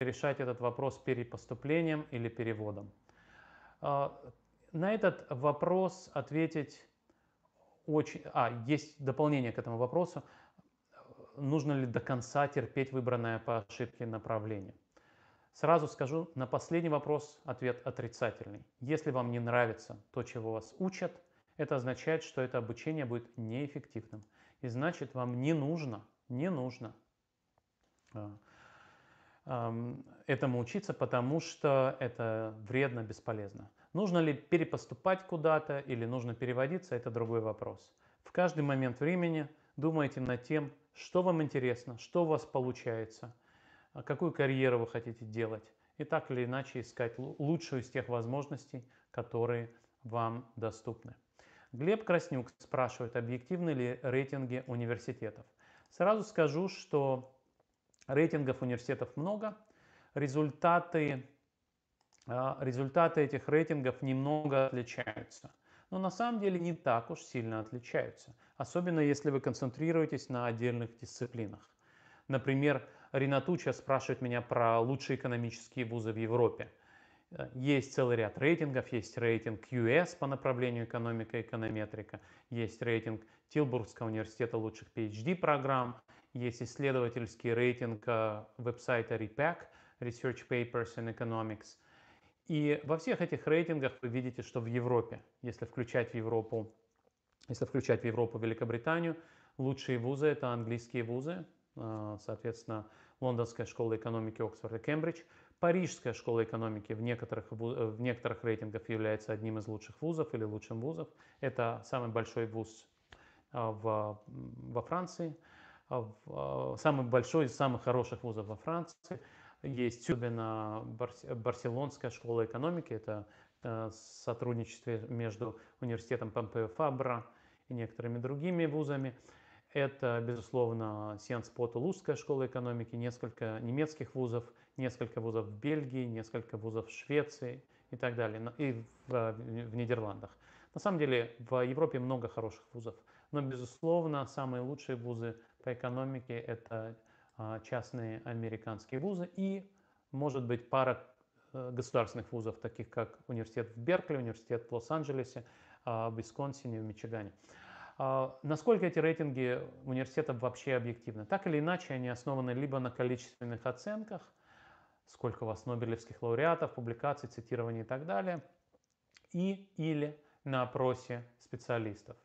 решать этот вопрос перепоступлением или переводом. А, на этот вопрос ответить очень... А, есть дополнение к этому вопросу. Нужно ли до конца терпеть выбранное по ошибке направление? Сразу скажу, на последний вопрос ответ отрицательный. Если вам не нравится то, чего вас учат, это означает, что это обучение будет неэффективным. И значит, вам не нужно, не нужно а, этому учиться, потому что это вредно, бесполезно. Нужно ли перепоступать куда-то или нужно переводиться, это другой вопрос. В каждый момент времени думайте над тем, что вам интересно, что у вас получается, а какую карьеру вы хотите делать, и так или иначе искать лучшую из тех возможностей, которые вам доступны. Глеб Краснюк спрашивает, объективны ли рейтинги университетов. Сразу скажу, что Рейтингов университетов много. Результаты, а, результаты этих рейтингов немного отличаются. Но на самом деле не так уж сильно отличаются. Особенно если вы концентрируетесь на отдельных дисциплинах. Например, Ринатуча спрашивает меня про лучшие экономические вузы в Европе. Э, есть целый ряд рейтингов, есть рейтинг US по направлению экономика и эконометрика, есть рейтинг Тилбургского университета лучших PhD-программ, есть исследовательский рейтинг э, веб-сайта REPAC, Research Papers in Economics. И во всех этих рейтингах вы видите, что в Европе, если включать в Европу, если включать в Европу Великобританию, лучшие вузы – это английские вузы, э, соответственно, Лондонская школа экономики Оксфорд и Кембридж. Парижская школа экономики в некоторых, э, в некоторых рейтингах является одним из лучших вузов или лучшим вузов. Это самый большой вуз в, во Франции – а, а, самый большой из самых хороших вузов во Франции. Есть особенно Барселонская школа экономики, это э, сотрудничество между университетом Помпео Фабра и некоторыми другими вузами. Это, безусловно, Сиенс по Тулузская школа экономики, несколько немецких вузов, несколько вузов в Бельгии, несколько вузов в Швеции и так далее, и в, э, в Нидерландах. На самом деле в Европе много хороших вузов, но, безусловно, самые лучшие вузы по экономике – это а, частные американские вузы и, может быть, пара э, государственных вузов, таких как университет в Беркли, университет в Лос-Анджелесе, а, в Висконсине, в Мичигане. А, насколько эти рейтинги университетов вообще объективны? Так или иначе, они основаны либо на количественных оценках, сколько у вас нобелевских лауреатов, публикаций, цитирований и так далее, и или на опросе специалистов.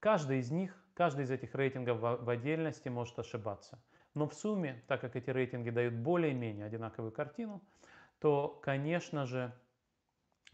Каждый из них, каждый из этих рейтингов в отдельности может ошибаться. Но в сумме, так как эти рейтинги дают более-менее одинаковую картину, то, конечно же,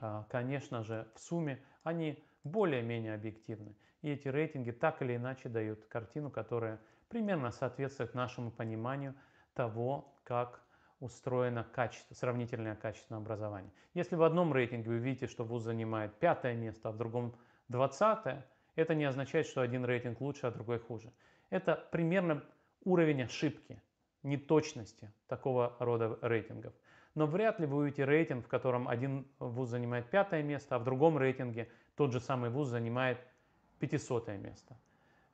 а, конечно же, в сумме они более-менее объективны. И эти рейтинги так или иначе дают картину, которая примерно соответствует нашему пониманию того, как устроено качество, сравнительное качество образования. Если в одном рейтинге вы видите, что вуз занимает пятое место, а в другом двадцатое, это не означает, что один рейтинг лучше, а другой хуже. Это примерно уровень ошибки, неточности такого рода рейтингов. Но вряд ли вы увидите рейтинг, в котором один вуз занимает пятое место, а в другом рейтинге тот же самый вуз занимает пятисотое место.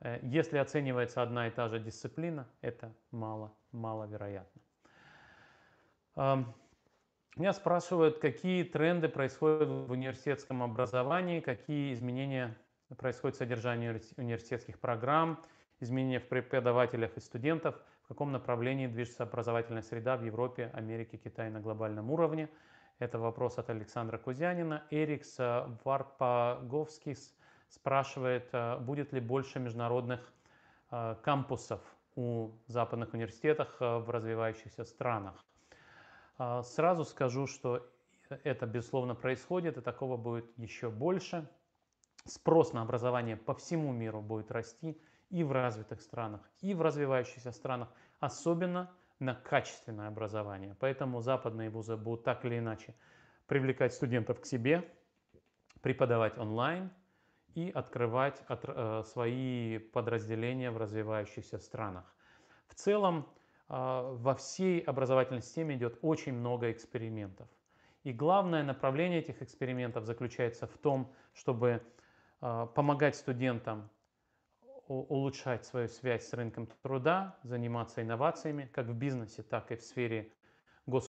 Э, если оценивается одна и та же дисциплина, это мало, маловероятно. Меня спрашивают, какие тренды происходят в университетском образовании, какие изменения происходят в содержании университетских программ, изменения в преподавателях и студентов, в каком направлении движется образовательная среда в Европе, Америке, Китае на глобальном уровне. Это вопрос от Александра Кузянина. Эрикс Варпаговскис спрашивает, а, будет ли больше международных а, кампусов у западных университетов а, в развивающихся странах. А, сразу скажу, что это, безусловно, происходит, и такого будет еще больше. Спрос на образование по всему миру будет расти и в развитых странах, и в развивающихся странах, особенно на качественное образование. Поэтому западные вузы будут так или иначе привлекать студентов к себе, преподавать онлайн и открывать э, свои подразделения в развивающихся странах. В целом, а, во всей образовательной системе идет очень много экспериментов. И главное направление этих экспериментов заключается в том, чтобы а, помогать студентам улучшать свою связь с рынком труда, заниматься инновациями как в бизнесе, так и в сфере